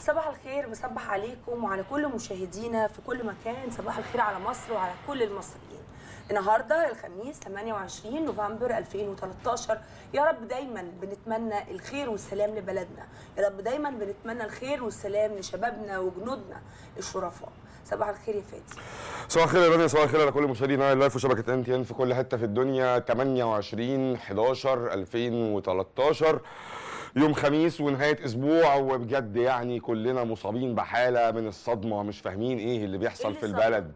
صباح الخير مصبح عليكم وعلى كل مشاهدينا في كل مكان صباح الخير على مصر وعلى كل المصريين النهارده الخميس 28 نوفمبر 2013 يا رب دايما بنتمنى الخير والسلام لبلدنا يا رب دايما بنتمنى الخير والسلام لشبابنا وجنودنا الشرفاء صباح الخير يا فادي صباح الخير يا رانيا صباح الخير على كل مشاهدينا اللايف وشبكه ان تي ان في كل حته في الدنيا 28 11 2013 يوم خميس ونهايه اسبوع وبجد يعني كلنا مصابين بحاله من الصدمه مش فاهمين ايه اللي بيحصل إيه في البلد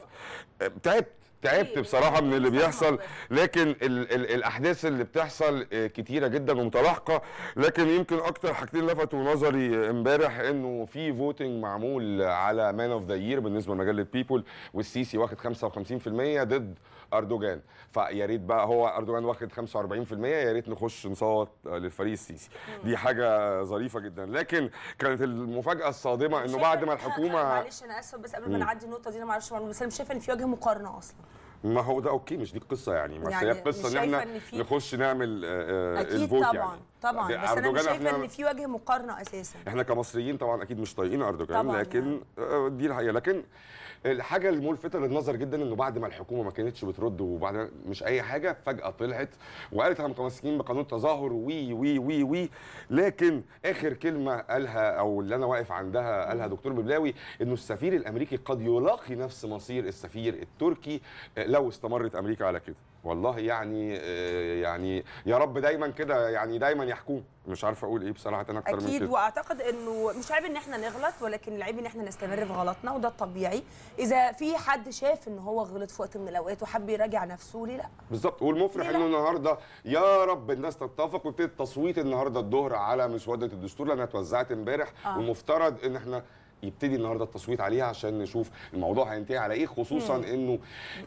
تعبت تعبت طيب، بصراحه من اللي بيحصل لكن الـ الـ الاحداث اللي بتحصل آه، كتيره جدا ومتلاحقه لكن يمكن اكتر حاجتين لفتوا نظري آه، امبارح انه في فوتنج معمول على مان اوف ذا يير بالنسبه لمجله بيبول والسيسي واخد 55% ضد اردوغان فيا ريت بقى هو اردوغان واخد 45% يا ريت نخش نصوت آه، للفريق السيسي دي حاجه ظريفه جدا لكن كانت المفاجاه الصادمه انه بعد ما الحكومه معلش انا اسف بس قبل ما نعدي النقطه دي انا معلش بس انا مش شايف ان في وجه مقارنه اصلا ما هو ده اوكي مش دي القصه يعني بس يعني هي القصه ان احنا نخش نعمل آه، آه، اكيد طبعا يعني. طبعا آه، بس انا مش شايفه ان في وجه مقارنه اساسا احنا كمصريين طبعا اكيد مش طايقين اردوغان لكن يعني. دي الحقيقه لكن الحاجه الملفته للنظر جدا انه بعد ما الحكومه ما كانتش بترد وبعد مش اي حاجه فجاه طلعت وقالت احنا متمسكين بقانون التظاهر وي وي وي وي لكن اخر كلمه قالها او اللي انا واقف عندها قالها دكتور ببلاوي انه السفير الامريكي قد يلاقي نفس مصير السفير التركي لو استمرت امريكا على كده والله يعني آه، يعني يا رب دايما كده يعني دايما يحكوه مش عارفه اقول ايه بصراحه انا اكتر من كده اكيد واعتقد انه مش عيب ان احنا نغلط ولكن العيب ان احنا نستمر في غلطنا وده الطبيعي اذا في حد شاف ان هو غلط في وقت من الاوقات وحب يراجع نفسه ليه لا بالظبط والمفرح انه النهارده يا رب الناس تتفق ويبتدي التصويت النهارده الظهر على مسوده الدستور لانها اتوزعت امبارح آه. ومفترض ان احنا يبتدي النهارده التصويت عليها عشان نشوف الموضوع هينتهي على ايه خصوصا انه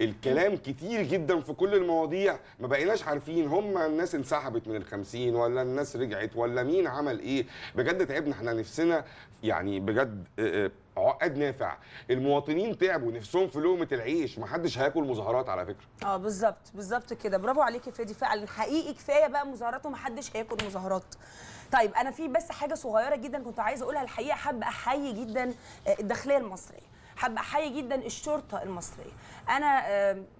الكلام كتير جدا في كل المواضيع ما بقيناش عارفين هم الناس انسحبت من الخمسين ولا الناس رجعت ولا مين عمل ايه بجد تعبنا احنا نفسنا يعني بجد آه، آه، عقد نافع المواطنين تعبوا نفسهم في لقمه العيش ما حدش هياكل مظاهرات على فكره اه بالظبط بالظبط كده برافو عليك يا فادي فعلا حقيقي كفايه بقى مظاهرات وما حدش هياكل مظاهرات طيب انا في بس حاجه صغيره جدا كنت عايزه اقولها الحقيقه حابه احيي جدا آه، الداخليه المصريه حابه احيي جدا الشرطه المصريه انا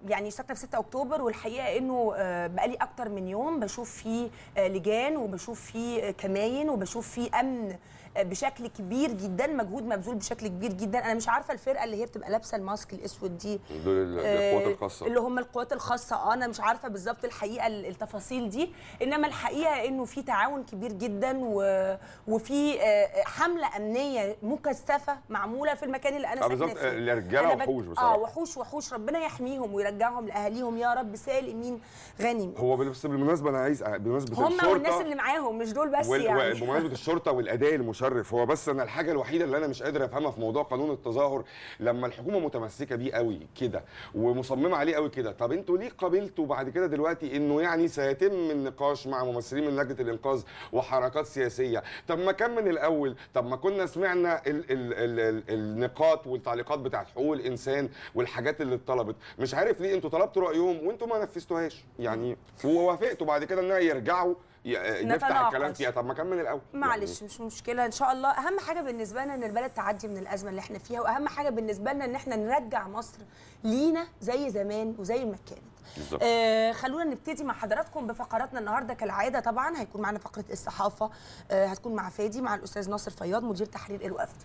يعني ساكنه في 6 اكتوبر والحقيقه انه آه، بقالي اكتر من يوم بشوف فيه آه، لجان وبشوف فيه كماين وبشوف فيه امن بشكل كبير جدا مجهود مبذول بشكل كبير جدا انا مش عارفه الفرقه اللي هي بتبقى لابسه الماسك الاسود دي دول القوات آه، الخاصه اللي هم القوات الخاصه آه، انا مش عارفه بالظبط الحقيقه التفاصيل دي انما الحقيقه انه في تعاون كبير جدا و... وفي آه، حمله امنيه مكثفه معموله في المكان اللي انا ساكنه فيه الرجاله وحوش بصراحه اه وحوش وحوش ربنا يحميهم ويرجعهم لاهاليهم يا رب سالمين غانم هو بس بالمناسبه انا عايز بمناسبه الشرطه هم والناس اللي معاهم مش دول بس وال... يعني بمناسبه الشرطه والاداء المشرف متشرف هو بس انا الحاجه الوحيده اللي انا مش قادر افهمها في موضوع قانون التظاهر لما الحكومه متمسكه بيه قوي كده ومصممه عليه قوي كده طب انتوا ليه قابلتوا بعد كده دلوقتي انه يعني سيتم النقاش مع ممثلين من لجنه الانقاذ وحركات سياسيه طب ما كان من الاول طب ما كنا سمعنا الـ الـ الـ الـ النقاط والتعليقات بتاعت حقوق الانسان والحاجات اللي اتطلبت مش عارف ليه انتوا طلبتوا رايهم وانتوا ما نفذتوهاش يعني ووافقتوا بعد كده انها يرجعوا آه، نفتح الكلام فيها طب ما كمل الاول يعني معلش يعني. مش مشكله ان شاء الله اهم حاجه بالنسبه لنا ان البلد تعدي من الازمه اللي احنا فيها واهم حاجه بالنسبه لنا ان احنا نرجع مصر لينا زي زمان وزي ما كانت آه خلونا نبتدي مع حضراتكم بفقراتنا النهارده كالعاده طبعا هيكون معنا فقره الصحافه آه هتكون مع فادي مع الاستاذ ناصر فياض مدير تحرير الوفد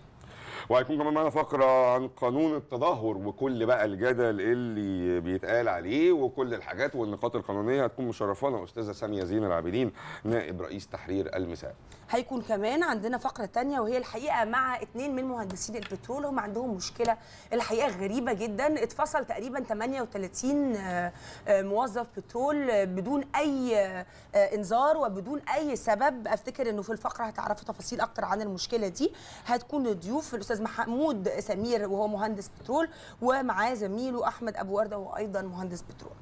وهيكون كمان معانا فقره عن قانون التدهور وكل بقى الجدل اللي بيتقال عليه وكل الحاجات والنقاط القانونيه هتكون مشرفانا استاذه ساميه زين العابدين نائب رئيس تحرير المساء. هيكون كمان عندنا فقره ثانيه وهي الحقيقه مع اثنين من مهندسين البترول هم عندهم مشكله الحقيقه غريبه جدا اتفصل تقريبا 38 آه، آه، موظف بترول بدون اي آه، انذار وبدون اي سبب افتكر انه في الفقره هتعرفوا تفاصيل اكتر عن المشكله دي هتكون ضيوف الاستاذ محمود سمير وهو مهندس بترول ومعاه زميله احمد ابو ورده وهو ايضا مهندس بترول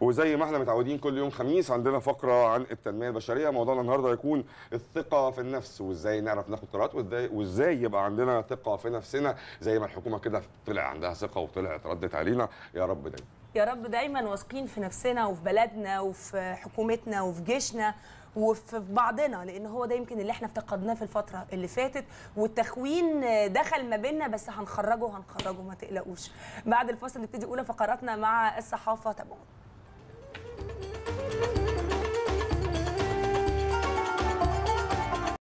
وزي ما احنا متعودين كل يوم خميس عندنا فقره عن التنميه البشريه موضوعنا النهارده هيكون الثقه في النفس وازاي نعرف ناخد قرارات وازاي يبقى عندنا ثقه في نفسنا زي ما الحكومه كده طلع عندها ثقه وطلعت ردت علينا يا رب دايما يا رب دايما واثقين في نفسنا وفي بلدنا وفي حكومتنا وفي جيشنا وفي بعضنا لان هو ده يمكن اللي احنا افتقدناه في الفتره اللي فاتت والتخوين دخل ما بيننا بس هنخرجه هنخرجه ما تقلقوش بعد الفاصل نبتدي اولى فقراتنا مع الصحافه تابعونا